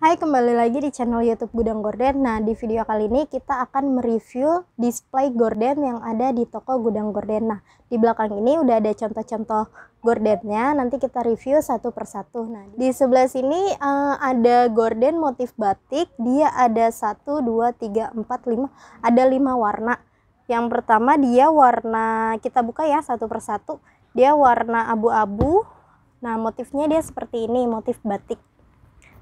Hai, kembali lagi di channel YouTube Gudang Gorden. Nah, di video kali ini kita akan mereview display gorden yang ada di toko Gudang Gorden. Nah, di belakang ini udah ada contoh-contoh gordennya, nanti kita review satu persatu. Nah, di sebelah sini uh, ada gorden motif batik, dia ada satu, dua, tiga, empat, lima. ada lima warna. Yang pertama dia warna kita buka ya satu persatu. Dia warna abu-abu. Nah, motifnya dia seperti ini, motif batik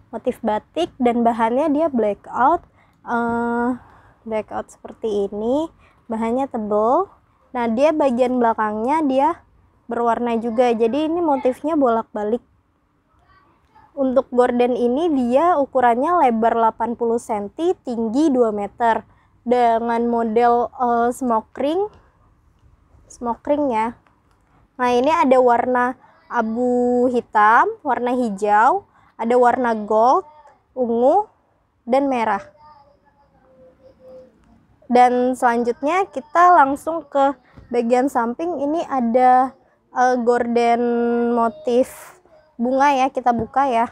motif batik dan bahannya dia blackout uh, blackout seperti ini bahannya tebal nah dia bagian belakangnya dia berwarna juga jadi ini motifnya bolak-balik untuk gorden ini dia ukurannya lebar 80 cm tinggi 2 meter dengan model uh, smoke ring smoke ring ya nah ini ada warna abu hitam warna hijau ada warna gold, ungu, dan merah. Dan selanjutnya kita langsung ke bagian samping ini ada uh, gorden motif bunga ya kita buka ya.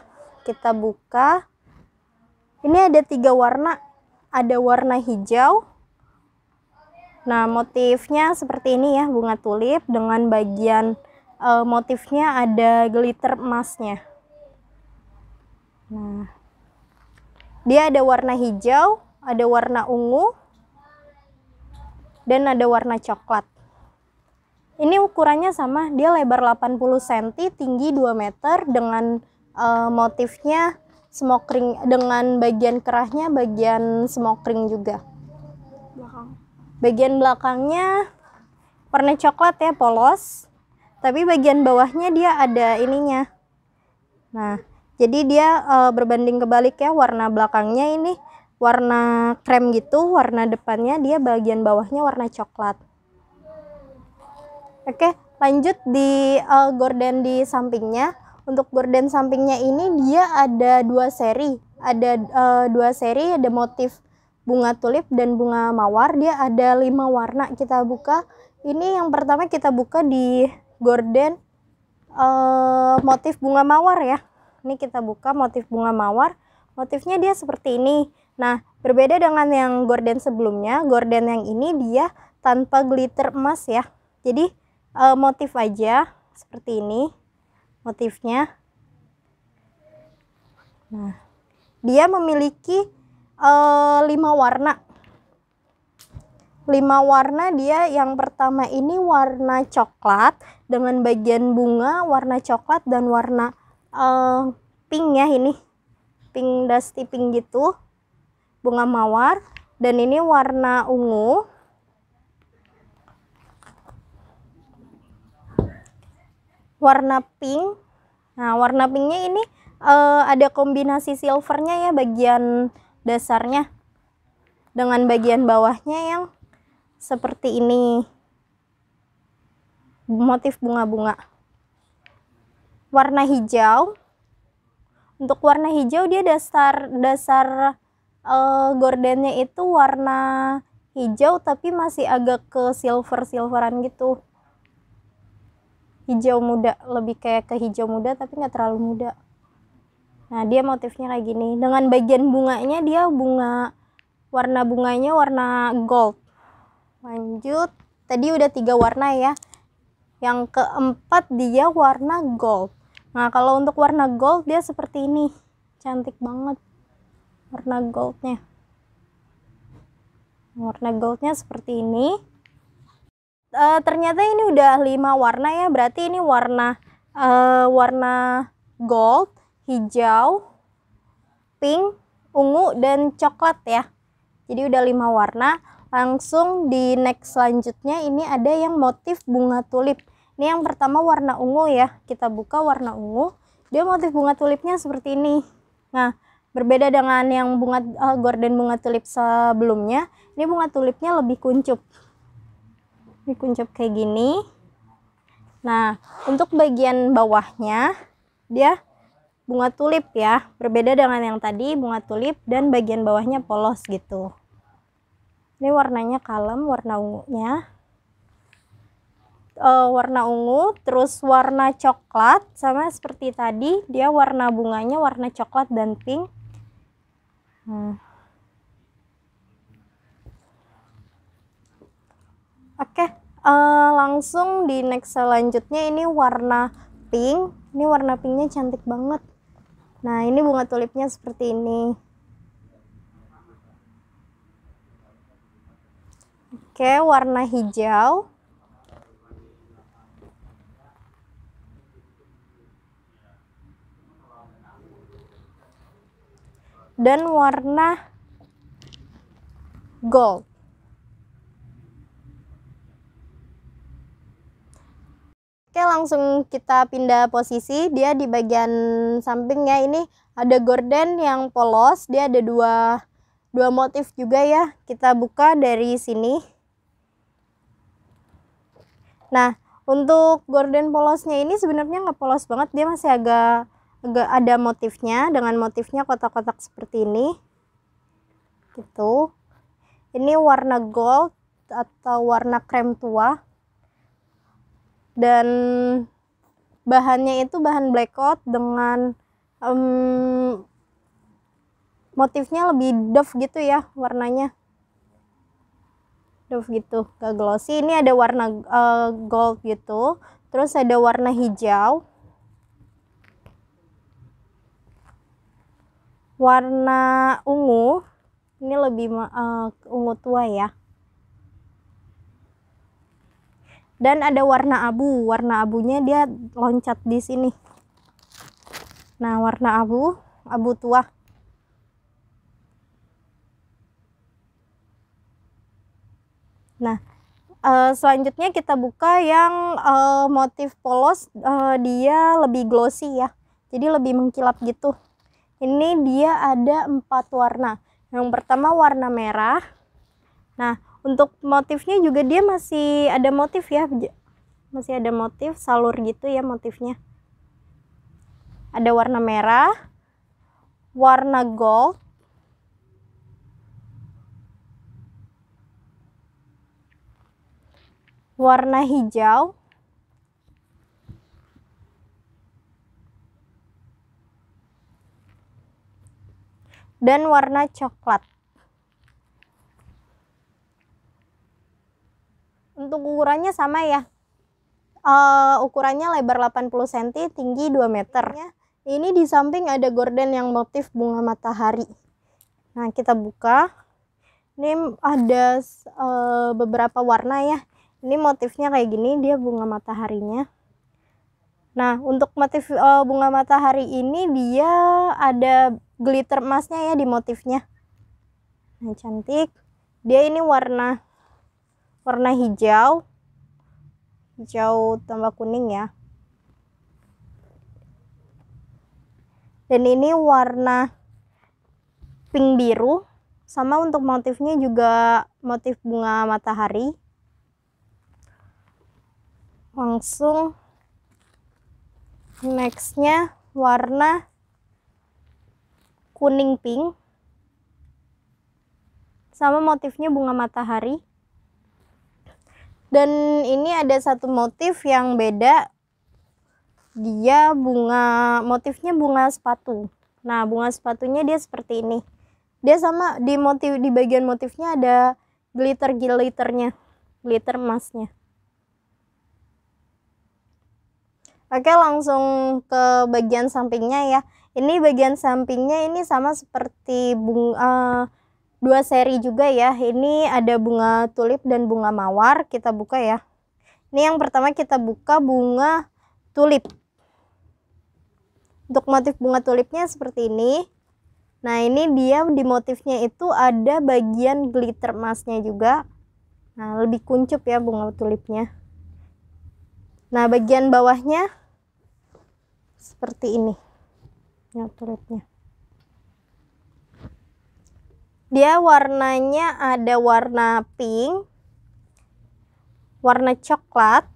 Kita buka. Ini ada tiga warna. Ada warna hijau. Nah, motifnya seperti ini ya, bunga tulip dengan bagian uh, motifnya ada glitter emasnya. Nah, dia ada warna hijau, ada warna ungu, dan ada warna coklat. Ini ukurannya sama, dia lebar 80 cm, tinggi 2 meter dengan uh, motifnya smoke ring dengan bagian kerahnya bagian smoke ring juga. Belakang. Bagian belakangnya warna coklat ya polos. Tapi bagian bawahnya dia ada ininya. Nah, jadi dia e, berbanding kebalik ya warna belakangnya ini warna krem gitu warna depannya dia bagian bawahnya warna coklat oke lanjut di e, gorden di sampingnya untuk gorden sampingnya ini dia ada dua seri ada e, dua seri ada motif bunga tulip dan bunga mawar dia ada lima warna kita buka ini yang pertama kita buka di gorden e, motif bunga mawar ya ini kita buka motif bunga mawar. Motifnya dia seperti ini. Nah, berbeda dengan yang gorden sebelumnya, gorden yang ini dia tanpa glitter emas ya. Jadi e, motif aja seperti ini motifnya. Nah, dia memiliki e, lima warna. lima warna dia yang pertama ini warna coklat dengan bagian bunga warna coklat dan warna uh, pink ya ini pink dusty pink gitu bunga mawar dan ini warna ungu warna pink nah warna pinknya ini uh, ada kombinasi silvernya ya bagian dasarnya dengan bagian bawahnya yang seperti ini motif bunga-bunga warna hijau. Untuk warna hijau dia dasar dasar uh, gordennya itu warna hijau tapi masih agak ke silver silveran gitu hijau muda lebih kayak ke hijau muda tapi nggak terlalu muda nah dia motifnya kayak gini dengan bagian bunganya dia bunga warna bunganya warna gold lanjut tadi udah tiga warna ya yang keempat dia warna gold Nah kalau untuk warna gold dia seperti ini, cantik banget warna goldnya. Warna goldnya seperti ini. E, ternyata ini udah lima warna ya, berarti ini warna e, warna gold, hijau, pink, ungu, dan coklat ya. Jadi udah lima warna langsung di next selanjutnya ini ada yang motif bunga tulip ini yang pertama warna ungu ya. Kita buka warna ungu. Dia motif bunga tulipnya seperti ini. Nah, berbeda dengan yang bunga uh, gorden bunga tulip sebelumnya, ini bunga tulipnya lebih kuncup. kuncup kayak gini. Nah, untuk bagian bawahnya dia bunga tulip ya. Berbeda dengan yang tadi bunga tulip dan bagian bawahnya polos gitu. Ini warnanya kalem, warna ungunya uh, warna ungu, terus warna coklat sama seperti tadi dia warna bunganya warna coklat dan pink. Hmm. Oke, okay, uh, eh, langsung di next selanjutnya ini warna pink. Ini warna pinknya cantik banget. Nah, ini bunga tulipnya seperti ini. Oke, okay, warna hijau. dan warna gold. Oke, langsung kita pindah posisi. Dia di bagian sampingnya ini ada gorden yang polos. Dia ada dua, dua motif juga ya. Kita buka dari sini. Nah, untuk gorden polosnya ini sebenarnya nggak polos banget. Dia masih agak ada motifnya dengan motifnya kotak-kotak seperti ini gitu ini warna gold atau warna krem tua dan bahannya itu bahan blackout dengan um, motifnya lebih doff gitu ya warnanya doff gitu gak glossy ini ada warna uh, gold gitu terus ada warna hijau warna ungu ini lebih uh, ungu tua ya dan ada warna abu warna abunya dia loncat di sini nah warna abu abu tua nah uh, selanjutnya kita buka yang uh, motif polos uh, dia lebih glossy ya jadi lebih mengkilap gitu ini dia ada empat warna. Yang pertama warna merah. Nah, untuk motifnya juga dia masih ada motif ya. Masih ada motif salur gitu ya motifnya. Ada warna merah, warna gold, warna hijau, dan warna coklat. Untuk ukurannya sama ya. Uh, ukurannya lebar 80 cm, tinggi 2 meter. Ini di samping ada gorden yang motif bunga matahari. Nah, kita buka. Ini ada uh, beberapa warna ya. Ini motifnya kayak gini, dia bunga mataharinya. Nah, untuk motif uh, bunga matahari ini dia ada glitter emasnya ya di motifnya. Nah, cantik. Dia ini warna warna hijau. Hijau tambah kuning ya. Dan ini warna pink biru. Sama untuk motifnya juga motif bunga matahari. Langsung nextnya warna kuning pink sama motifnya bunga matahari dan ini ada satu motif yang beda dia bunga motifnya bunga sepatu nah bunga sepatunya dia seperti ini dia sama di motif di bagian motifnya ada glitter glitternya glitter emasnya Oke, langsung ke bagian sampingnya ya. Ini bagian sampingnya ini sama seperti bunga uh, eh, dua seri juga ya. Ini ada bunga tulip dan bunga mawar, kita buka ya. Ini yang pertama kita buka bunga tulip. Untuk motif bunga tulipnya seperti ini. Nah, ini dia di motifnya itu ada bagian glitter emasnya juga. Nah, lebih kuncup ya bunga tulipnya. Nah, bagian bawahnya seperti ini. Ya, Dia warnanya ada warna pink, warna coklat.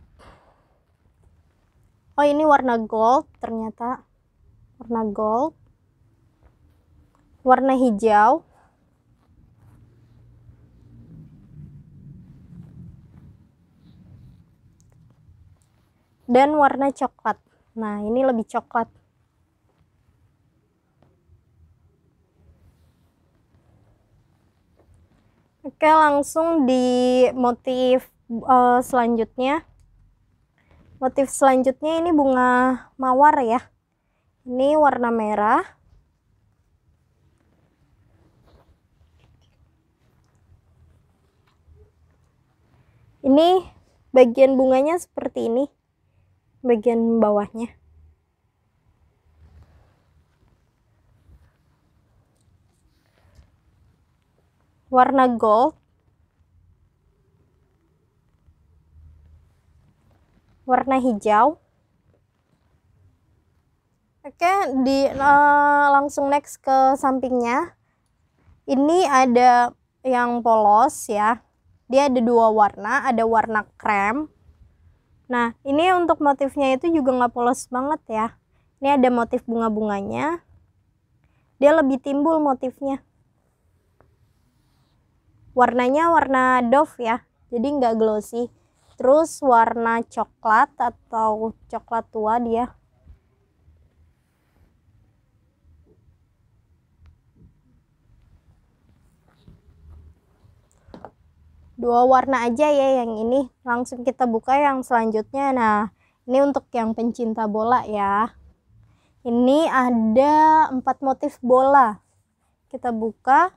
Oh, ini warna gold ternyata. Warna gold. Warna hijau. dan warna coklat. Nah, ini lebih coklat. Oke, langsung di motif uh, selanjutnya. Motif selanjutnya ini bunga mawar ya. Ini warna merah. Ini bagian bunganya seperti ini bagian bawahnya warna gold warna hijau oke di uh, langsung next ke sampingnya ini ada yang polos ya dia ada dua warna ada warna krem Nah, ini untuk motifnya itu juga nggak polos banget ya. Ini ada motif bunga-bunganya. Dia lebih timbul motifnya. Warnanya warna doff ya, jadi nggak glossy. Terus warna coklat atau coklat tua dia. dua warna aja ya yang ini langsung kita buka yang selanjutnya nah ini untuk yang pencinta bola ya ini ada empat motif bola kita buka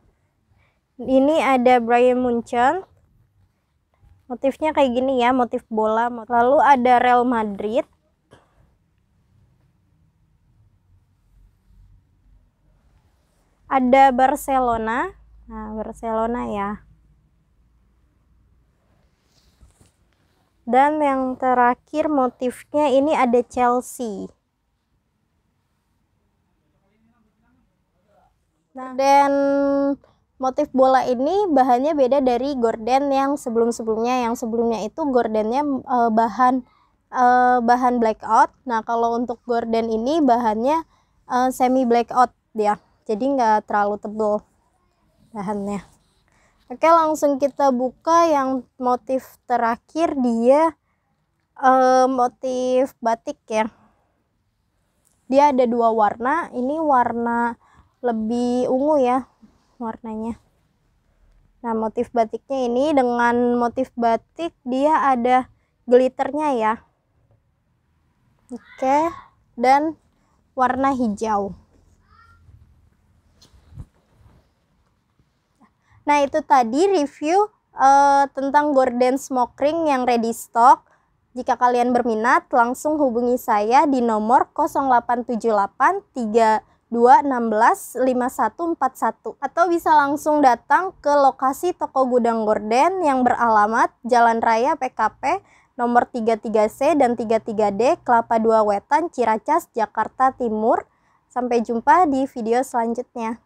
ini ada Brian Munchen motifnya kayak gini ya motif bola lalu ada Real Madrid ada Barcelona nah Barcelona ya dan yang terakhir motifnya ini ada Chelsea nah. dan motif bola ini bahannya beda dari gorden yang sebelum-sebelumnya yang sebelumnya itu gordennya e, eh, bahan e, bahan blackout nah kalau untuk gorden ini bahannya e, eh, semi blackout ya jadi nggak terlalu tebal bahannya Oke, langsung kita buka yang motif terakhir dia eh, motif batik ya. Dia ada dua warna, ini warna lebih ungu ya warnanya. Nah, motif batiknya ini dengan motif batik dia ada glitternya ya. Oke, dan warna hijau. Nah, itu tadi review uh, tentang gorden smoke ring yang ready stock. Jika kalian berminat, langsung hubungi saya di nomor 0878 3216 5141 atau bisa langsung datang ke lokasi toko gudang gorden yang beralamat Jalan Raya PKP nomor 33C dan 33D Kelapa 2 Wetan Ciracas Jakarta Timur. Sampai jumpa di video selanjutnya.